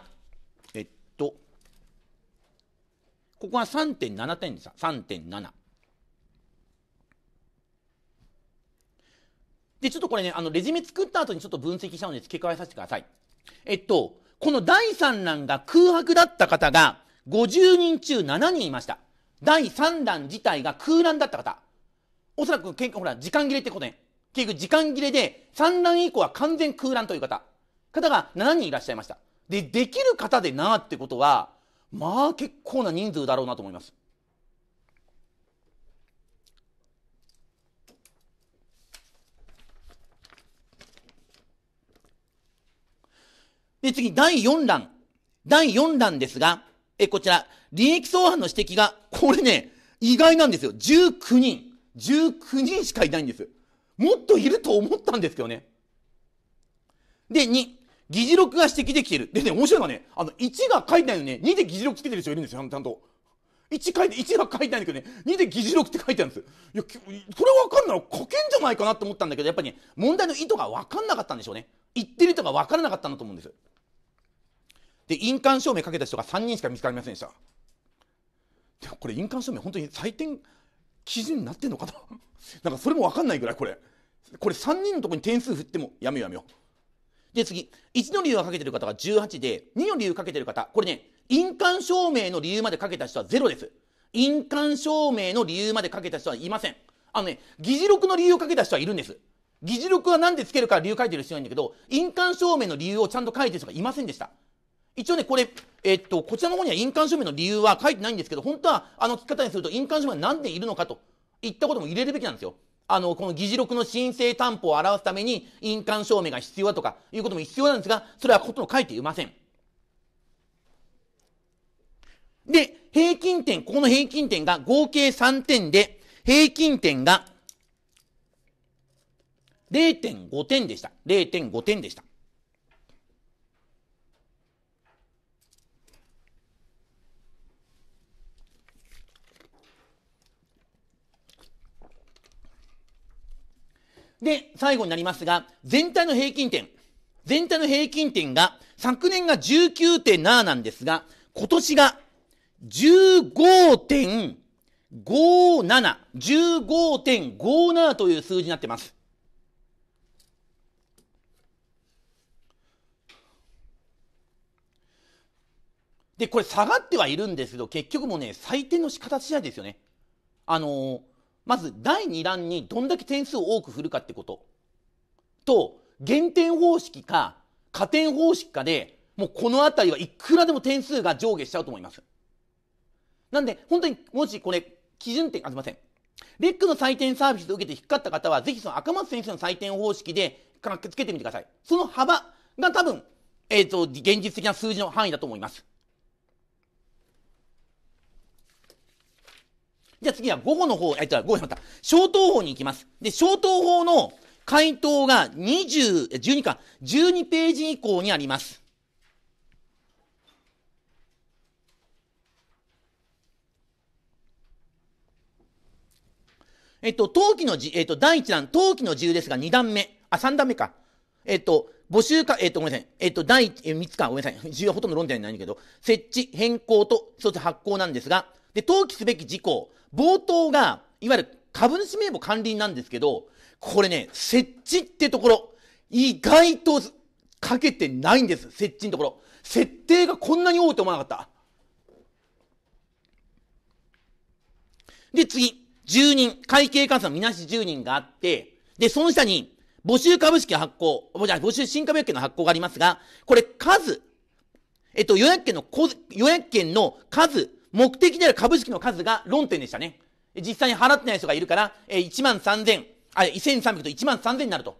えっと、ここが3.7点です。3.7。で、ちょっとこれね、あの、レジュメ作った後にちょっと分析したので付け加えさせてください。えっと、この第3弾が空白だった方が50人中7人いました。第3弾自体が空欄だった方。おそらく、ほら、時間切れってことね。結局、時間切れで3弾以降は完全空欄という方。方が7人いらっしゃいました。で、できる方でなってことは、まあ結構な人数だろうなと思います。で、次、第4弾。第4弾ですが、え、こちら、利益相反の指摘が、これね、意外なんですよ。19人。19人しかいないんです。もっといると思ったんですけどね。で、2、議事録が指摘できている。でね、面白いのはね、あの、1が書いてないのね、2で議事録つけてる人いるんですよ、ちゃんと。1書いて、1が書いてないんだけどね、2で議事録って書いてあるんですいや、これわかんない書けんじゃないかなと思ったんだけど、やっぱりね、問題の意図がわかんなかったんでしょうね。言ってる人が分からなかったんだと思うんです。で、印鑑証明かけた人が3人しか見つかりませんでした。でもこれ印鑑証明本当に採点基準になってんのかな なんかそれも分かんないぐらいこれ。これ3人のところに点数振ってもやめよやめよ。で次1の理由をかけてる方が18で2の理由をかけてる方これね印鑑証明の理由までかけた人はゼロです印鑑証明の理由までかけた人はいませんあのね議事録の理由をかけた人はいるんです議事録は何でつけるか理由書いてる人ないんだけど、印鑑証明の理由をちゃんと書いてる人がいませんでした。一応ね、これ、えっと、こちらの方には印鑑証明の理由は書いてないんですけど、本当は、あの、聞き方にすると、印鑑証明は何でいるのかと、言ったことも入れるべきなんですよ。あの、この議事録の申請担保を表すために、印鑑証明が必要だとか、いうことも必要なんですが、それはことど書いていません。で、平均点、ここの平均点が合計3点で、平均点が0.5点でした。0.5点でした。で、最後になりますが、全体の平均点。全体の平均点が、昨年が19.7なんですが、今年が15.57、15.57という数字になってます。で、これ下がってはいるんですけど、結局もね、採点の仕方次第ですよね。あのー、まず第2弾にどんだけ点数を多く振るかってこと。と、減点方式か、加点方式かで、もうこの辺りはいくらでも点数が上下しちゃうと思います。なんで、本当にもしこれ、基準点、あ、すいません。レックの採点サービスを受けて引っかかった方は、ぜひその赤松先生の採点方式で、かけつけてみてください。その幅が多分、えっ、ー、と、現実的な数字の範囲だと思います。じゃあ次は午後の方、えっと、午後しまった。小東法に行きます。で、小東法の回答が20、12か、12ページ以降にあります。えっと、登記のじ、えっと、第1弾、登記の自由ですが、2段目、あ、3段目か。えっと、募集か、えっと、ごめんなさい。えっと、第3つか、ごめんなさい。自由はほとんど論点ないんだけど、設置、変更と、一つ発行なんですが、で、登記すべき事項、冒頭が、いわゆる株主名簿管理なんですけど、これね、設置ってところ、意外とかけてないんです。設置のところ。設定がこんなに多いと思わなかった。で、次、10人、会計査のみなし10人があって、で、その下に、募集株式発行、募集新株約の発行がありますが、これ数、えっと、予約権の、予約権の数、目的である株式の数が論点でしたね。実際に払ってない人がいるから、え1万3000、あ、1300と1万3000になると。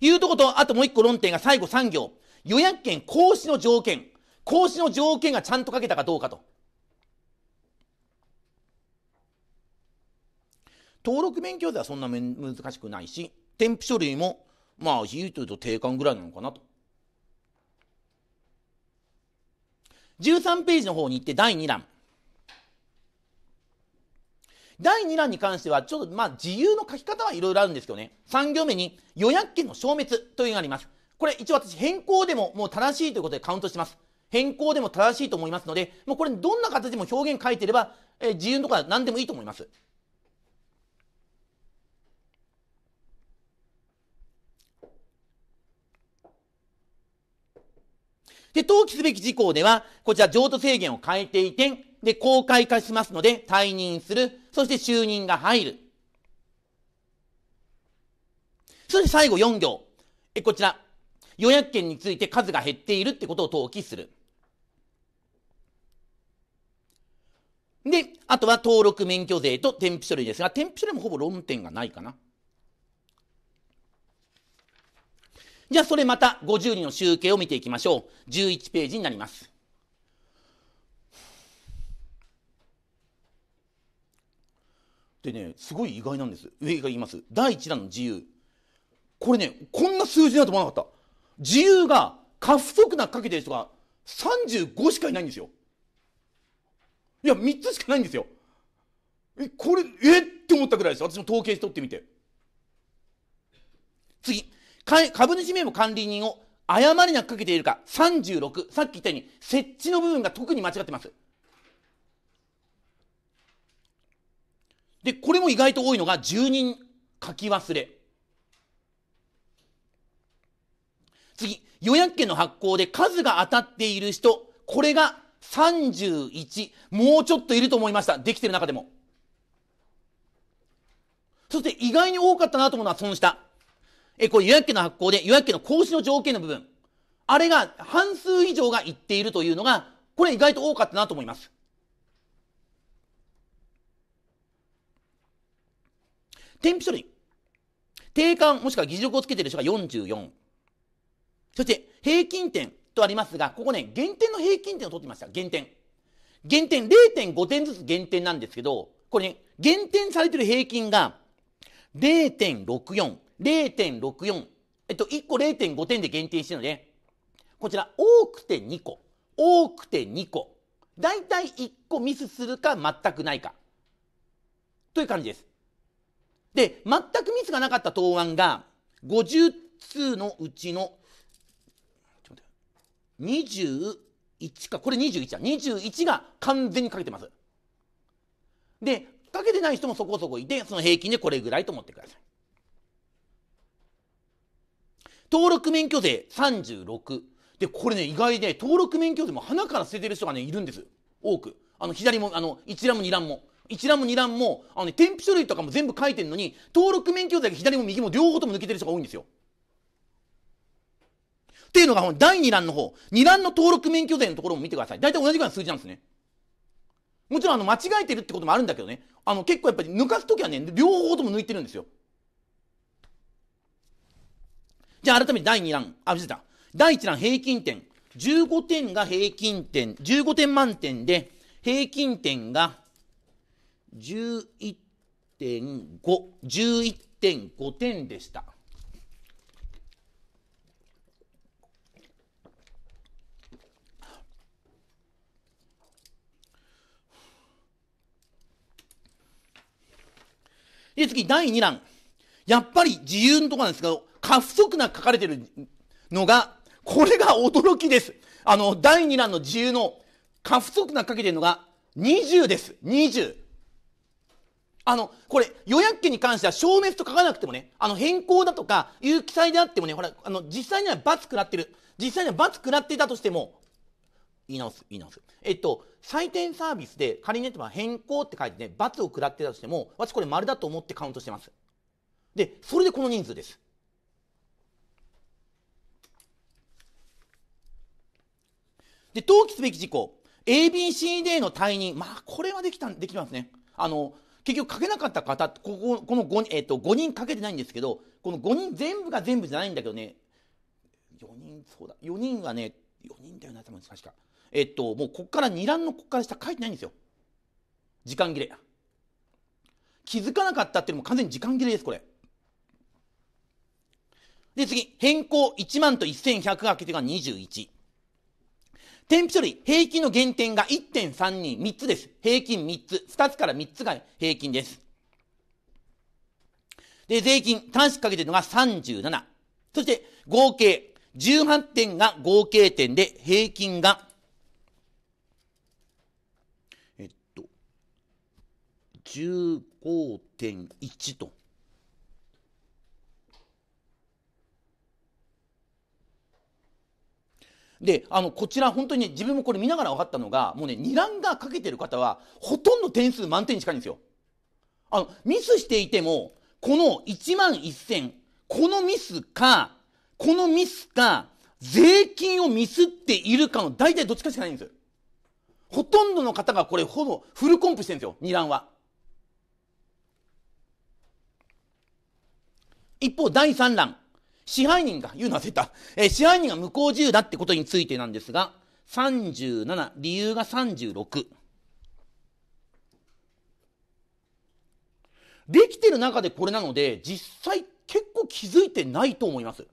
いうとこと、あともう一個論点が最後3行。予約権行使の条件。行使の条件がちゃんと書けたかどうかと。登録免許税はそんな難しくないし、添付書類も、まあ、言うというと定款ぐらいなのかなと。13ページの方に行って第2弾。第2欄に関しては、ちょっとまあ自由の書き方はいろいろあるんですけどね、3行目に予約権の消滅というのがあります。これ一応私変更でももう正しいということでカウントしてます。変更でも正しいと思いますので、もうこれどんな形でも表現書いてれば、えー、自由とか何でもいいと思います。で、登記すべき事項では、こちら譲渡制限を変えていて、で、公開化しますので、退任する。そして就任が入る。そして最後4行。え、こちら。予約権について数が減っているってことを登記する。で、あとは登録免許税と添付書類ですが、添付書類もほぼ論点がないかな。じゃあそれまた50人の集計を見ていきましょう。11ページになります。でね、すごい意外なんです。上が言います。第1弾の自由。これね、こんな数字だと思わなかった。自由が過不足なかけてる人が35しかいないんですよ。いや、3つしかないんですよ。え、これ、えって思ったぐらいです。私も統計してってみて。次。株主名簿管理人を誤りなくかけているか。36。さっき言ったように、設置の部分が特に間違ってます。で、これも意外と多いのが住人書き忘れ。次、予約券の発行で数が当たっている人、これが31、もうちょっといると思いました。できてる中でも。そして意外に多かったなと思うのはその下。え、これ予約券の発行で予約券の行使の条件の部分。あれが半数以上が言っているというのが、これ意外と多かったなと思います。添付書類。定款もしくは議事録をつけている人が44。そして平均点とありますが、ここね、減点の平均点を取ってました。減点。減点0.5点ずつ減点なんですけど、これね、減点されてる平均が0.64、0.64。えっと、1個0.5点で減点してるので、こちら多くて2個、多くて2個。だいたい1個ミスするか全くないか。という感じです。で、全くミスがなかった答案が、50通のうちの、ちょっと待って、21か、これ21だ。21が完全にかけてます。で、かけてない人もそこそこいて、その平均でこれぐらいと思ってください。登録免許税36。で、これね、意外で、登録免許税も花から捨ててる人がね、いるんです。多く。あの、左も、あの、一覧も二覧も。1覧も2覧もあの、ね、添付書類とかも全部書いてるのに登録免許だが左も右も両方とも抜けてる人が多いんですよ。っていうのが第2欄の方2欄の登録免許税のところも見てください大体同じぐらいの数字なんですね。もちろんあの間違えてるってこともあるんだけどねあの結構やっぱり抜かす時はね両方とも抜いてるんですよ。じゃあ改めて第2欄あ見せた第1欄平均点15点が平均点15点満点で平均点が11.5 11.5点でした。で、次、第2欄。やっぱり自由のとこなんですけど、過不足な書かれてるのが、これが驚きです。あの、第2欄の自由の過不足な書けてるのが20です。20。あの、これ、予約権に関しては消滅と書かなくてもね、あの、変更だとか、いう記載であってもね、ほら、あの、実際には罰食らってる。実際には罰食らっていたとしても、言い直す、言い直す。えっと、採点サービスで仮に、ね、変更って書いてね、罰を食らってたとしても、私これ丸だと思ってカウントしてます。で、それでこの人数です。で、登記すべき事項、ABCD の退任。まあ、これはできた、できますね。あの、結局書けなかった方、ここ、この5人、えっ、ー、と、5人書けてないんですけど、この5人全部が全部じゃないんだけどね、4人、そうだ、4人はね、4人だよな、多分確か。えっ、ー、と、もうこっから2欄のこっから下書いてないんですよ。時間切れ。気づかなかったっていうのも完全に時間切れです、これ。で、次、変更1万と1100が開けてが21。添付処理、平均の減点が1.32、3つです。平均3つ。2つから3つが平均です。で、税金、短縮かけてるのが37。そして、合計、18点が合計点で、平均が、えっと、15.1と。であのこちら本当にね自分もこれ見ながら分かったのがもうね二段がかけてる方はほとんど点数満点に近いんですよあのミスしていてもこの1万1000このミスかこのミスか税金をミスっているかの大体どっちかしかないんですほとんどの方がこれほぼフルコンプしてるんですよ二段は一方第三欄支配人が、言うのはれた、えー、支配人が無効自由だってことについてなんですが、37、理由が36。できてる中でこれなので、実際結構気づいてないと思います。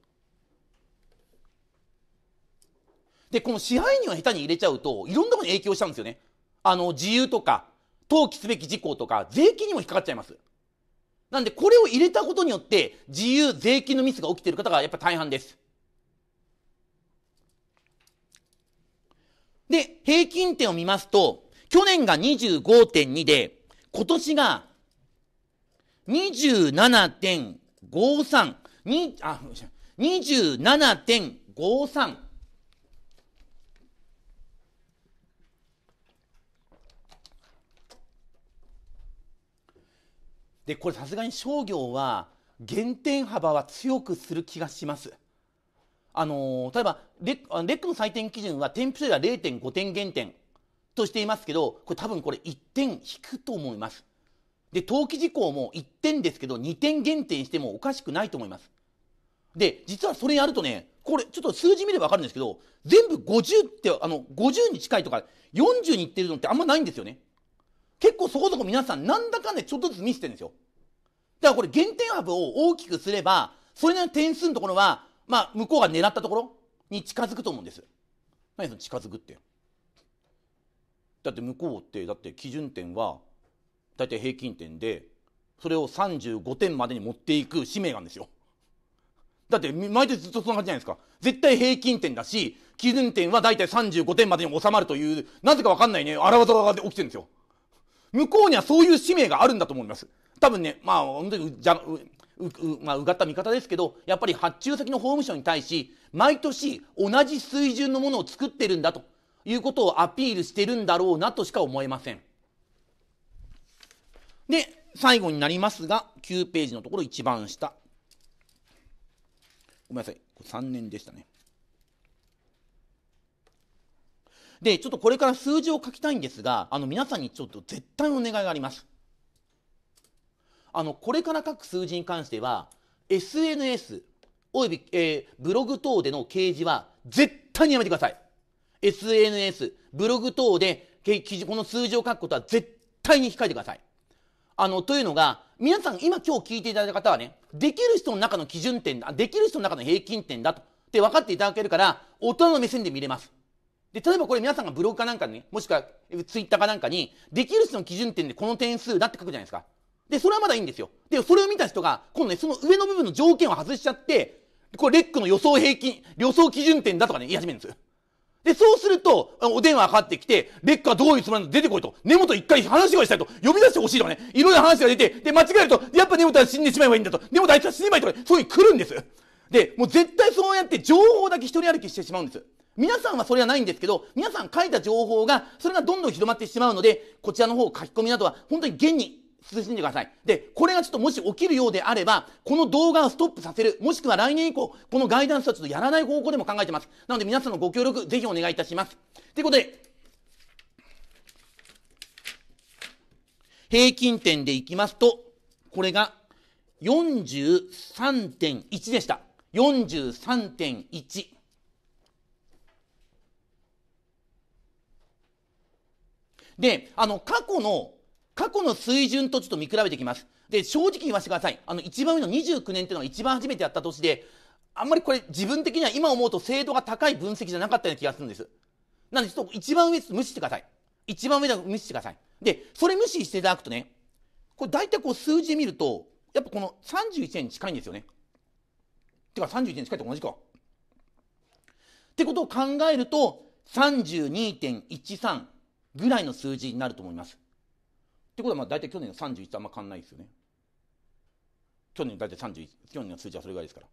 で、この支配人は下手に入れちゃうと、いろんなものに影響しちゃうんですよね。あの、自由とか、登記すべき事項とか、税金にも引っかかっちゃいます。なんで、これを入れたことによって、自由、税金のミスが起きている方がやっぱ大半です。で、平均点を見ますと、去年が25.2で、今年が27.53、に、あ、27.53でこれさすがに商業は減点幅は強くする気がします。あのー、例えばレッレックの採点基準は添付書では0.5点減点としていますけどこれ多分これ1点引くと思います。で登記事項も1点ですけど2点減点してもおかしくないと思います。で実はそれやるとねこれちょっと数字見れば分かるんですけど全部50ってあの50に近いとか40にいってるのってあんまないんですよね。結構そこそこ皆さんなんだかんだちょっとずつ見せてるんですよ。だからこれ減点幅を大きくすれば、それなりの点数のところは、まあ、向こうが狙ったところに近づくと思うんです。何その近づくって。だって向こうって、だって基準点は、大体平均点で、それを35点までに持っていく使命があるんですよ。だって毎年ずっとそんな感じじゃないですか。絶対平均点だし、基準点は大体35点までに収まるという、なぜかわかんないね、荒技が起きてるんですよ。向こうにはそういう使命があるんだと思います。多分ね、まあ、本当に、じゃ、う、う、まあ、うがった見方ですけど、やっぱり発注先の法務省に対し、毎年同じ水準のものを作ってるんだということをアピールしてるんだろうなとしか思えません。で、最後になりますが、9ページのところ一番下。ごめんなさい。3年でしたね。で、ちょっとこれから数字を書きたいんですが、あの、皆さんにちょっと絶対お願いがあります。あの、これから書く数字に関しては、SNS、および、えー、ブログ等での掲示は、絶対にやめてください。SNS、ブログ等で、記事、この数字を書くことは絶対に控えてください。あの、というのが、皆さん今今日聞いていただいた方はね、できる人の中の基準点だ、できる人の中の平均点だと、って分かっていただけるから、大人の目線で見れます。で、例えばこれ皆さんがブログかなんかに、ね、もしくはツイッターかなんかに、できる人の基準点でこの点数だって書くじゃないですか。で、それはまだいいんですよ。で、それを見た人が、今度ね、その上の部分の条件を外しちゃって、これレックの予想平均、予想基準点だとかね、言い始めるんです。で、そうすると、お電話かかってきて、レックはどういうつもりなの出てこいと。根本一回話をしたいと。呼び出してほしいとかね。いろいろ話が出て、で、間違えると、やっぱ根本は死んでしまえばいいんだと。根本あいつは死ねばいいとか、ね、そういうに来るんです。で、もう絶対そうやって情報だけ一人歩きしてしまうんです。皆さんはそれはないんですけど、皆さん書いた情報が、それがどんどん広まってしまうので、こちらの方書き込みなどは、本当に現に進んでください。で、これがちょっともし起きるようであれば、この動画をストップさせる、もしくは来年以降、このガイダンスはちょっとやらない方向でも考えてます。なので皆さんのご協力、ぜひお願いいたします。ということで、平均点でいきますと、これが43.1でした。43.1。で、あの、過去の、過去の水準とちょっと見比べてきます。で、正直言わせてください。あの、一番上の29年っていうのが一番初めてやった年で、あんまりこれ自分的には今思うと精度が高い分析じゃなかったような気がするんです。なので、ちょっと一番上無視してください。一番上だ無視してください。で、それ無視していただくとね、これ大体こう数字見ると、やっぱこの31年に近いんですよね。てか31年近いと同じか。ってことを考えると、32.13、ぐらいの数字になると思います。ってことは、まあ大体去年の31とあんま変わんないですよね。去年大体31、去年の数字はそれぐらいですから。っ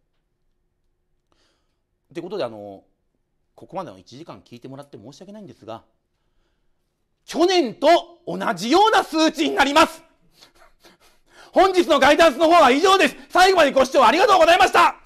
てことで、あの、ここまでの1時間聞いてもらって申し訳ないんですが、去年と同じような数値になります本日のガイダンスの方は以上です最後までご視聴ありがとうございました